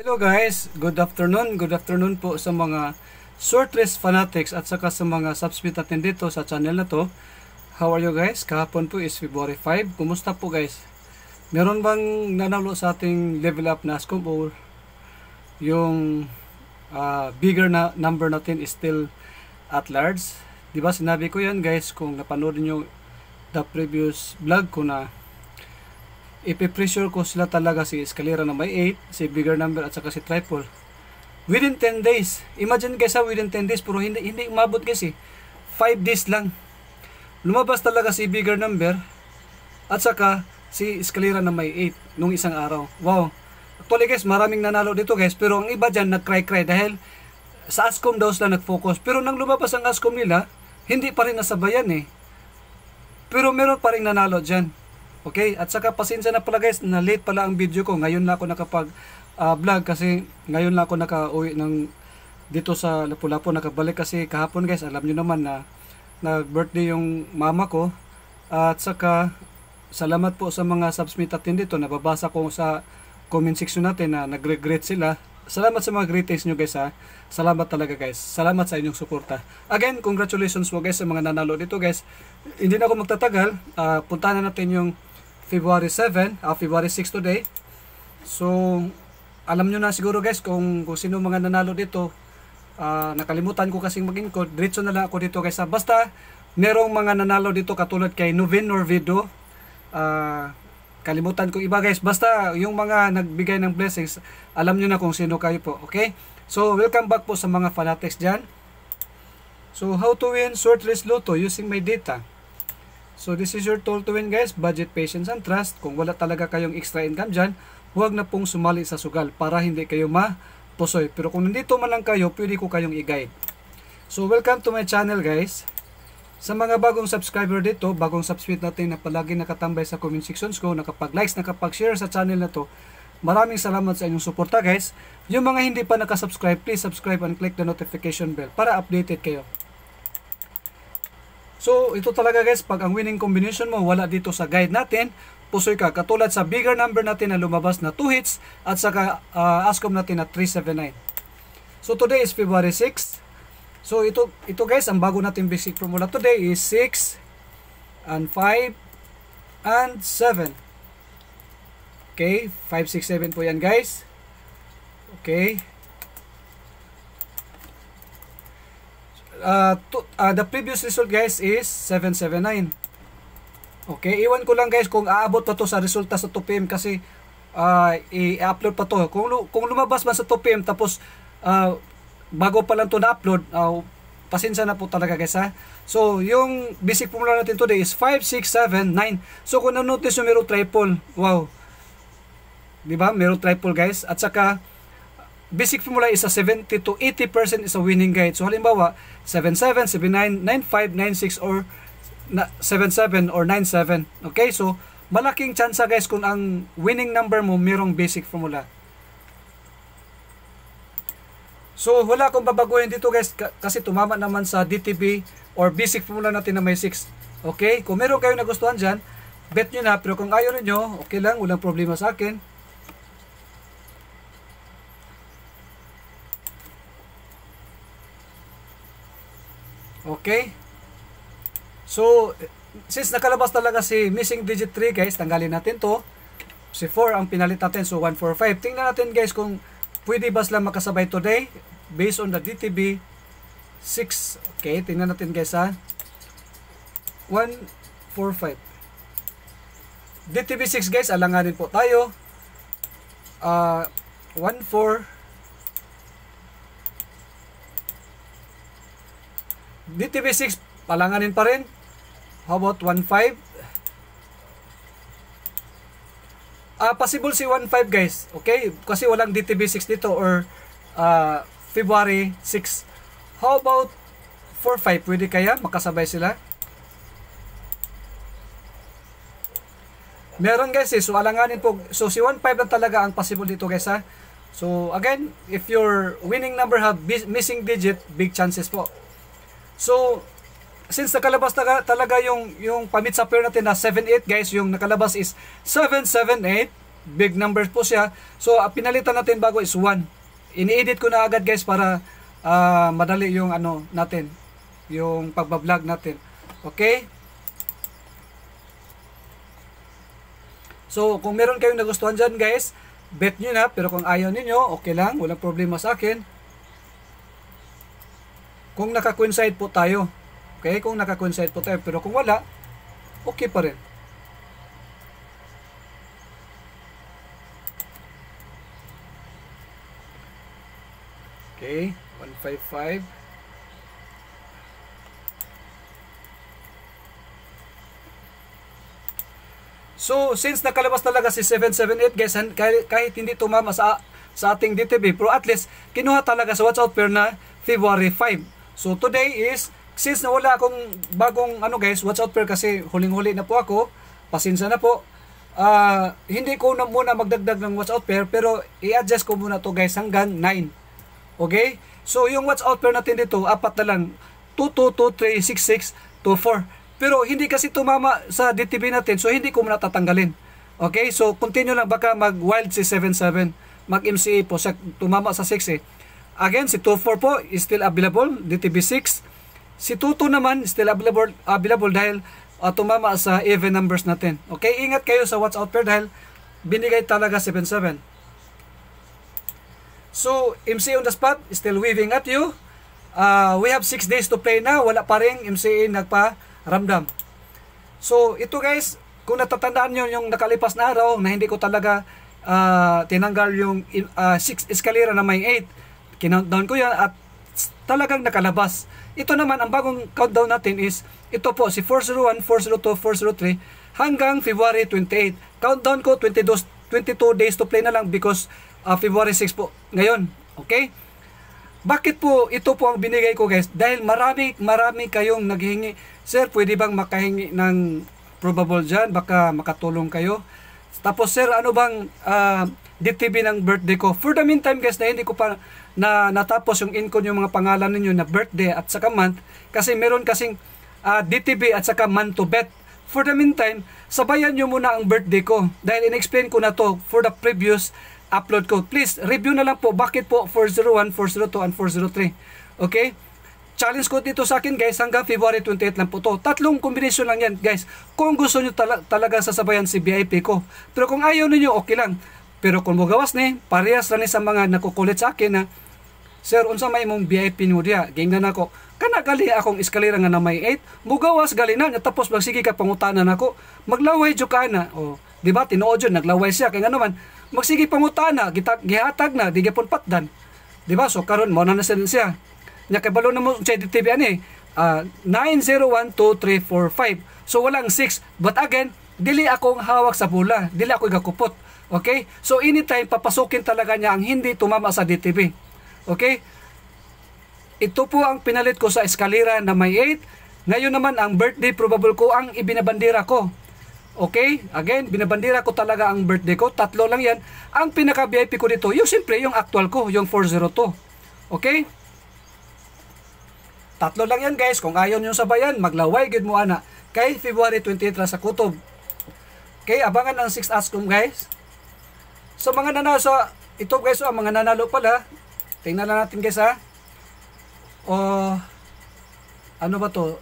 Hello guys, good afternoon. Good afternoon po sa mga shortlist fanatics at saka sa mga subscribe natin dito sa channel na to. How are you guys? Kahapon po is February 5. Kumusta po guys? Meron bang nanalo sa ating level up na scope or yung uh, bigger na number natin is still at large? Diba sinabi ko yan guys kung napanood nyo the previous vlog ko na ipipressure ko sila talaga si escalera na may 8, si bigger number at saka si triple. Within 10 days. Imagine guys ha, within 10 days, pero hindi, hindi umabot guys eh. 5 days lang. Lumabas talaga si bigger number at saka si escalera na may 8 nung isang araw. Wow. Actually guys, maraming nanalo dito guys, pero ang iba dyan nag-cry-cry dahil sa ASCOM daw sila nag-focus. Pero nang lumabas ang ASCOM nila, hindi pa rin nasabayan eh. Pero meron pa rin nanalo dyan. Okay, at saka pasensya na pala guys, na late pala ang video ko. Ngayon na ako nakapag uh, vlog kasi ngayon na ako nakauwi ng dito sa Lapu-Lapu. Nakabalik kasi kahapon guys, alam nyo naman na nag-birthday yung mama ko. At saka salamat po sa mga subsmit natin dito. Nababasa ko sa comment section natin na nagre-greet sila. Salamat sa mga greetings nyo guys ha. Salamat talaga guys. Salamat sa inyong suporta. Again, congratulations po guys sa mga nanalo dito guys. Hindi na ako magtatagal. Uh, puntahan na natin yung February 7, uh, ah, February 6 today. So, alam nyo na siguro guys kung, kung sino mga nanalo dito. Uh, nakalimutan ko kasing maging code. Diretso na lang ako dito guys. Ah. Basta, merong mga nanalo dito katulad kay Novin Norvido. Uh, kalimutan ko iba guys. Basta, yung mga nagbigay ng blessings, alam nyo na kung sino kayo po. Okay? So, welcome back po sa mga fanatics dyan. So, how to win shortlist lotto using my data. So this is your tool to win guys, budget, patience, and trust. Kung wala talaga kayong extra income dyan, huwag na pong sumali sa sugal para hindi kayo mapusoy. Pero kung nandito man lang kayo, pwede ko kayong i-guide. So welcome to my channel guys. Sa mga bagong subscriber dito, bagong subscribe natin na palagi nakatambay sa comment sections ko, nakapag-likes, nakapag-share sa channel na to, Maraming salamat sa inyong suporta guys. Yung mga hindi pa nakasubscribe, please subscribe and click the notification bell para updated kayo. So, ito talaga guys, pag ang winning combination mo wala dito sa guide natin, pusoy ka. Katulad sa bigger number natin na lumabas na 2 hits at saka uh, ASCOM natin na 379. So, today is February 6. So, ito, ito guys, ang bago natin basic formula today is 6 and 5 and 7. Okay, 5, 6, 7 po yan guys. Okay. uh, to, uh, the previous result guys is 779. Okay, iwan ko lang guys kung aabot pa to sa resulta sa 2 PM kasi uh, i-upload pa to. Kung, kung lumabas man sa 2 PM tapos uh, bago pa lang to na-upload, uh, pasensya na po talaga guys ha. So, yung basic formula natin today is 5679 So, kung na-notice yung meron triple, wow. Diba? Meron triple guys. At saka, basic formula is a 70 to 80% is a winning guide. So halimbawa, 77, 79, 95, 96 or 77 or 97. Okay? So malaking chance guys kung ang winning number mo mayroong basic formula. So wala akong babaguhin dito guys kasi tumama naman sa DTB or basic formula natin na may 6. Okay? Kung meron kayong nagustuhan diyan, bet niyo na. Pero kung ayaw niyo okay lang, walang problema sa akin. Okay? So, since nakalabas talaga si missing digit 3 guys, tanggalin natin to. Si 4 ang pinalit natin. So, 145. Tingnan natin guys kung pwede ba sila makasabay today based on the DTB 6. Okay, tingnan natin guys ha. 145. DTB 6 guys, alanganin po tayo. Uh, ah, 1, DTV6, palanganin pa rin. How about 1.5? Uh, ah, possible si 1.5 guys. Okay? Kasi walang DTV6 dito or uh, February 6. How about 4.5? Pwede kaya? Makasabay sila? Meron guys eh. So alanganin po. So si 1.5 lang talaga ang possible dito guys ha. So again, if your winning number have missing digit, big chances po. So, since nakalabas talaga, talaga yung, yung pamit sa pair natin na 7-8 guys, yung nakalabas is 7-7-8. Big numbers po siya. So, ah, pinalitan natin bago is 1. Ini-edit ko na agad guys para uh, madali yung ano natin, yung pagbablog natin. Okay? So, kung meron kayong nagustuhan dyan guys, bet nyo na. Pero kung ayaw niyo okay lang. Walang problema sa akin. Kung nakakoincide po tayo. Okay? Kung nakakoincide po tayo. Pero kung wala, okay pa rin. Okay, 155. So, since nakalabas talaga si 778 guys, kahit, kahit hindi tumama sa, sa ating DTB, pero at least, kinuha talaga sa watch out pair na February 5. So today is, since na wala akong bagong ano guys, watch out prayer kasi huling-huli na po ako, Pasensya na po. Uh, hindi ko na muna magdagdag ng watch out prayer pero i-adjust ko muna to guys hanggang 9. Okay? So yung watch out prayer natin dito, apat na lang. 2, 2, 2, 3, 6, 6, 2, 4. Pero hindi kasi tumama sa DTV natin so hindi ko muna tatanggalin. Okay? So continue lang baka mag wild si 7, 7. Mag MCA po. Sa, tumama sa 6 eh. Again, si 24 po is still available, DTB6. Si 22 naman still available, available dahil uh, tumama sa even numbers natin. Okay, ingat kayo sa watch out pair dahil binigay talaga 7-7. So, MC on the spot, still waving at you. Uh, we have 6 days to play na. Wala pa rin MCA nagpa-ramdam. So, ito guys, kung natatandaan nyo yung nakalipas na araw na hindi ko talaga uh, tinanggal yung 6 ah, uh, escalera na may 8, Kinountdown ko yan at talagang nakalabas. Ito naman, ang bagong countdown natin is, ito po, si 401, 402, 403, hanggang February 28. Countdown ko, 22, 22 days to play na lang because uh, February 6 po ngayon. Okay? Bakit po ito po ang binigay ko guys? Dahil marami, marami kayong naghingi. Sir, pwede bang makahingi ng probable dyan? Baka makatulong kayo. Tapos sir, ano bang uh, DTV ng birthday ko? For the meantime guys, na hindi ko pa na natapos yung income yung mga pangalan ninyo na birthday at saka month kasi meron kasing uh, ah, DTB at saka month to bet. For the meantime, sabayan nyo muna ang birthday ko dahil in-explain ko na to for the previous upload ko. Please, review na lang po bakit po 401, 402, and 403. Okay? Challenge ko dito sa akin guys hanggang February 28 lang po to. Tatlong kombinasyon lang yan guys. Kung gusto nyo tala talaga sasabayan si VIP ko. Pero kung ayaw niyo okay lang. Pero kung magawas ni, parehas lang ni sa mga nakukulit sa akin na Sir, unsa may imong VIP mo diya? Gingnan ako. Kana gali akong eskalera nga na may 8. Mugawas gali na. Tapos bang sige ka pangutanan ako. Maglaway dyo ka na. O, di ba? Tinuod yun. Naglaway siya. Kaya nga naman, magsige pangutana. Gitag, gihatag na. Di gapon patdan. Di ba? So, karon mo na na siya. Nya kabalo na mo sa TV ani. Uh, ah, 9012345. So, walang 6. But again, dili akong hawak sa bula. Dili ako igakupot. Okay? So, anytime papasukin talaga niya ang hindi tumama sa DTV. Okay? Ito po ang pinalit ko sa eskalera na may 8. Ngayon naman ang birthday probable ko ang ibinabandera ko. Okay? Again, binabandera ko talaga ang birthday ko. Tatlo lang yan. Ang pinaka-VIP ko dito, yung siyempre yung actual ko, yung 402. Okay? Tatlo lang yan guys. Kung ayaw yung sabayan, maglaway good mo ana. Kay February 28 sa kutob. Okay, abangan ang 6 ascom guys. So mga nanalo sa ito guys, so, ang mga nanalo pala, Tingnan na natin guys ha. O, ano ba to?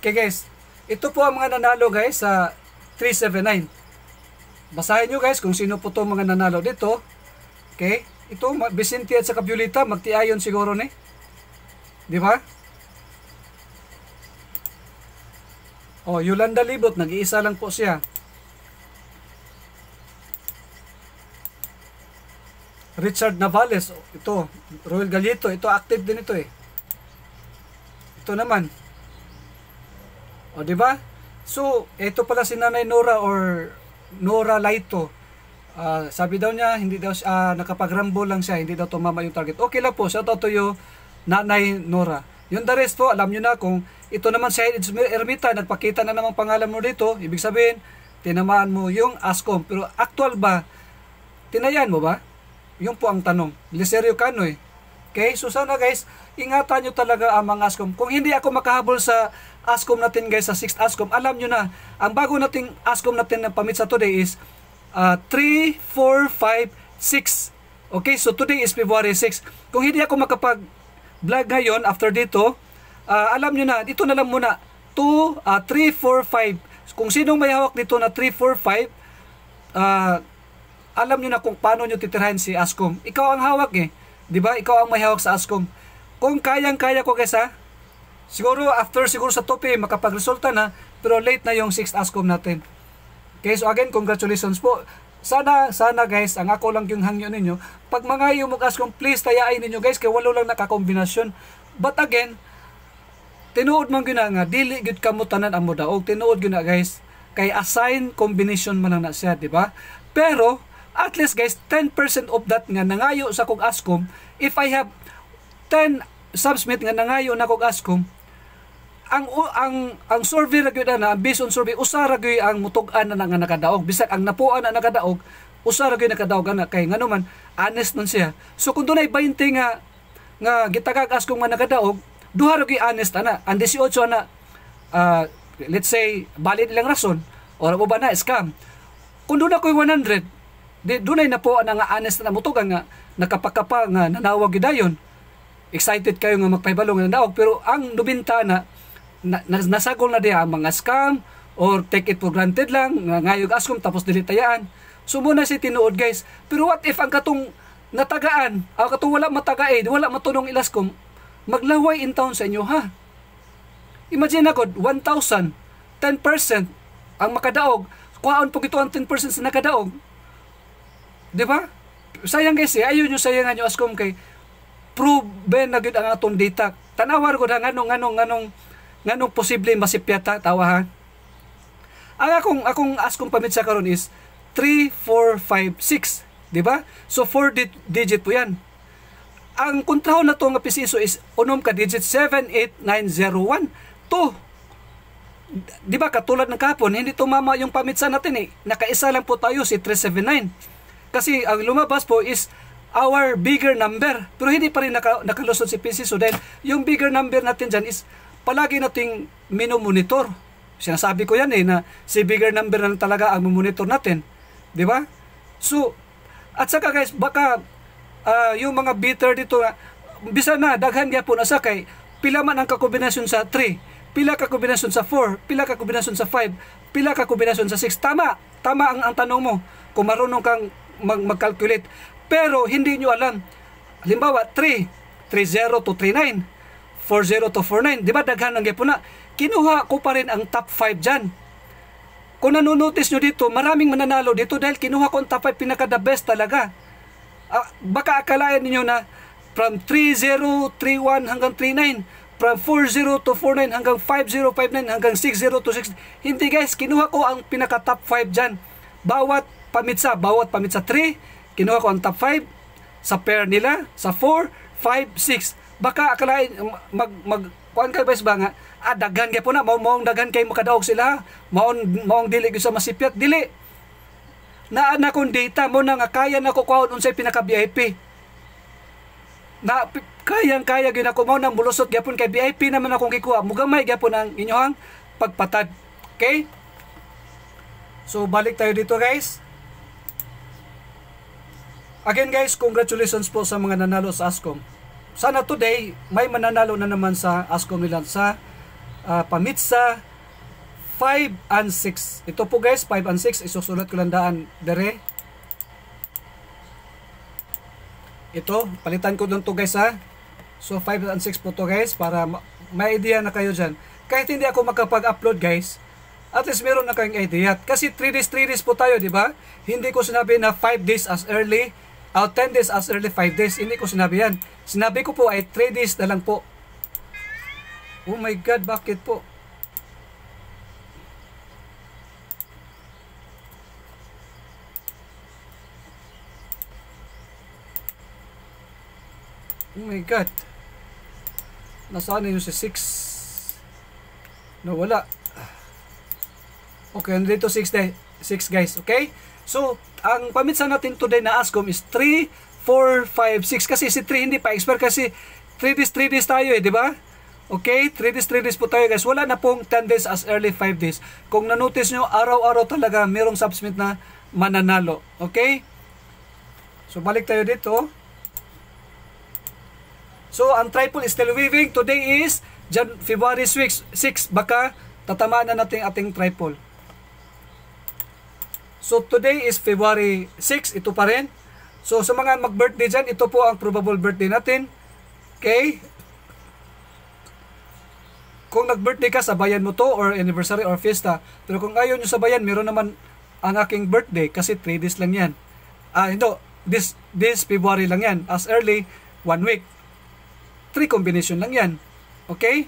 Okay guys, ito po ang mga nanalo guys sa 379. Basahin nyo guys kung sino po to mga nanalo dito. Okay? Ito, Vicente at sa Capiolita, magtiayon siguro ni. Di ba? Oh, Yolanda Libot, nag-iisa lang po siya. Richard Navales, ito, Royal Galito, ito active din ito eh. Ito naman. O, di ba? So, ito pala si Nanay Nora or Nora Laito. Uh, sabi daw niya, hindi daw uh, ah, nakapagrambo lang siya, hindi daw tumama yung target. Okay lang po, shout out to you, Nanay Nora. Yung the rest po, alam nyo na kung ito naman si Hairid Ermita, nagpakita na namang pangalan mo dito, ibig sabihin, tinamaan mo yung ASCOM. Pero actual ba, tinayan mo ba? Yun po ang tanong. Liserio Canoy. Eh. Okay, so sana guys, ingatan nyo talaga ang mga ASCOM. Kung hindi ako makahabol sa ASCOM natin guys, sa 6th ASCOM, alam nyo na, ang bago nating ASCOM natin na pamit sa today is uh, 3, 4, 5, 6. Okay, so today is February 6. Kung hindi ako makapag-vlog ngayon after dito, uh, alam nyo na, ito na lang muna, 2, uh, 3, 4, 5. Kung sino may hawak dito na 3, 4, 5, uh, alam nyo na kung paano nyo titirahin si Ascom. Ikaw ang hawak eh. ba diba? Ikaw ang may hawak sa Ascom. Kung kayang-kaya ko guys ha, siguro after siguro sa tope, makapagresulta na, pero late na yung 6th Ascom natin. Okay, so again, congratulations po. Sana, sana guys, ang ako lang yung hangyo ninyo. Pag mga yung mag-Ascom, please tayain ninyo guys, kaya walo lang nakakombinasyon. But again, tinuod man gina nga dili gud kamo tanan ang mudaog tinuod gina guys kay assign combination man lang na siya di ba pero at least guys 10% of that nga nangayo sa kog askom if I have 10 submit nga nangayo na kog askom ang ang ang survey ra gyud ana based on survey usa ra gyud ang mutug-an na nga nakadaog bisag ang napuan na nakadaog usa ra gyud nakadaog ana kay ngano man honest nun siya so kun dunay 20 nga nga gitagag askom nga nakadaog duha ra gyud honest ana ang 18 ana uh, let's say valid lang rason or mo ba na scam kung doon ako 100 Di, dunay na po na nga honest na mutuga nga nakapakapa nga nanawag gidayon. Excited kayo nga magpahibalo nga nanawag pero ang nubinta na, na, na nasagol na diha mga scam or take it for granted lang nga ngayog askom tapos dili tayaan. So muna si tinuod guys. Pero what if ang katong natagaan, ang katong wala matagaid, wala matunong ilas maglaway in town sa inyo ha. Imagine ako, 1,000, 10% ang makadaog, kuhaon po ito ang 10% sa nakadaog, Di ba? Sayang guys, eh. ayun yung sayangan nyo askom kay proven na gid ang atong data. Tanawar gud ang anong anong anong nganong posible masipyata tawa ha. Ang akong akong askom pamit sa karon is 3456, 4 di ba? So 4 di digit po 'yan. Ang kontrahon na to nga pisiso is unom ka digit 78901 to di ba katulad ng kapon hindi tumama yung pamitsa natin eh nakaisa lang po tayo si 379 kasi ang lumabas po is our bigger number. Pero hindi pa rin naka, nakalusot si PC. So then, yung bigger number natin dyan is palagi nating minomonitor. Sinasabi ko yan eh, na si bigger number na talaga ang monitor natin. Di ba? So, at saka guys, baka uh, yung mga bitter dito, na, bisa na, daghan niya na sa kay, pila man ang kakombinasyon sa 3, pila ka kombinasyon sa 4, pila ka kombinasyon sa 5, pila ka kombinasyon sa 6. Tama, tama ang, ang tanong mo. Kung marunong kang mag mag-calculate. Pero hindi nyo alam. Halimbawa, 3, 30 to 39, 40 to 49, di ba daghan ang gipuna? Kinuha ko pa rin ang top 5 dyan. Kung nanonotice nyo dito, maraming mananalo dito dahil kinuha ko ang top 5 pinaka the best talaga. Uh, baka akalain niyo na from 3031 hanggang 39, from 40 to 49 hanggang 5059 hanggang 60 to 60. Hindi guys, kinuha ko ang pinaka top 5 dyan. Bawat pamitsa, bawat pamitsa 3, kinuha ko ang top 5 sa pair nila, sa 4, 5, 6. Baka akalain, mag, mag, kuan kay bes ba nga, ah, daghan kay po na, mao maong daghan kay makadaog sila, maong, maong dili sa masipyat, dili. Naa na kong data mo na nga kaya na ko kuhaon unsay pinaka VIP. Na kayang kaya gyud ako mao nang bulusot gyapon kay VIP naman akong gikuha. Mugamay gyapon ang inyohang pagpatad. Okay? So balik tayo dito guys. Again guys, congratulations po sa mga nanalo sa ASCOM. Sana today, may mananalo na naman sa ASCOM Milan sa uh, ah, pamitsa 5 and 6. Ito po guys, 5 and 6. Isusulat ko lang daan. Dere. Ito, palitan ko doon to guys ha. So 5 and 6 po to guys para may idea na kayo dyan. Kahit hindi ako makapag-upload guys, at least meron na kayong idea. Kasi 3 days, 3 days po tayo, di ba? Hindi ko sinabi na 5 days as early out 10 days as early 5 days. Hindi ko sinabi yan. Sinabi ko po ay 3 days na lang po. Oh my God, bakit po? Oh my God. Nasaan na yung si 6? Nawala. Okay, nandito 6 days. 6 guys, okay? So, ang pamitsa natin today na ASCOM is 3, 4, 5, 6. Kasi si 3 hindi pa expert kasi 3 days, 3 days tayo eh, di ba? Okay, 3 days, 3 days po tayo guys. Wala na pong 10 days as early 5 days. Kung nanotice nyo, araw-araw talaga merong subsmit na mananalo. Okay? So, balik tayo dito. So, ang triple is still weaving. Today is Jan February 6. 6. Baka tatamaan na natin ating triple. So today is February 6, ito pa rin. So sa mga mag-birthday dyan, ito po ang probable birthday natin. Okay? Kung nag-birthday ka, sabayan mo to or anniversary or fiesta. Pero kung ayaw nyo sabayan, meron naman ang aking birthday kasi 3 days lang yan. Ah, hindi. This, this February lang yan. As early, one week. Three combination lang yan. Okay?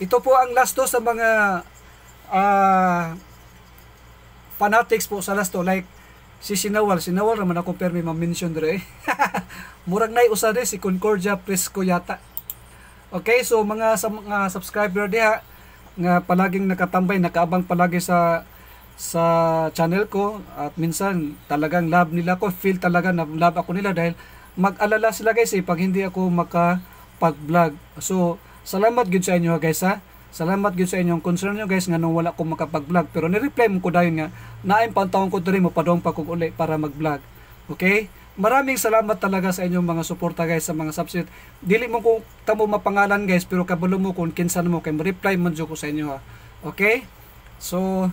Ito po ang last do sa mga uh, fanatics po sa last to like si Sinawal Sinawal raman ako permi ma-mention dire murag nay usa si Concordia Prisco yata okay so mga sa mga subscriber diha nga palaging nakatambay nakaabang palagi sa sa channel ko at minsan talagang love nila ko feel talaga na love ako nila dahil mag-alala sila guys eh pag hindi ako maka pag vlog so salamat gud sa inyo guys ha Salamat gyud sa inyong concern nyo guys nganong wala ko makapag-vlog pero ni-reply mo ko dayon nga naay pantawon ko diri mo padong pa kog uli para mag-vlog. Okay? Maraming salamat talaga sa inyong mga suporta guys sa mga substitute. Dili mo ko tamo mapangalan guys pero kabalo mo kung kinsa mo kay reply man ko sa inyo ha. Okay? So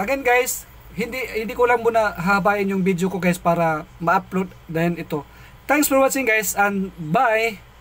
Again guys, hindi hindi ko lang muna habain yung video ko guys para ma-upload then ito. Thanks for watching guys and bye.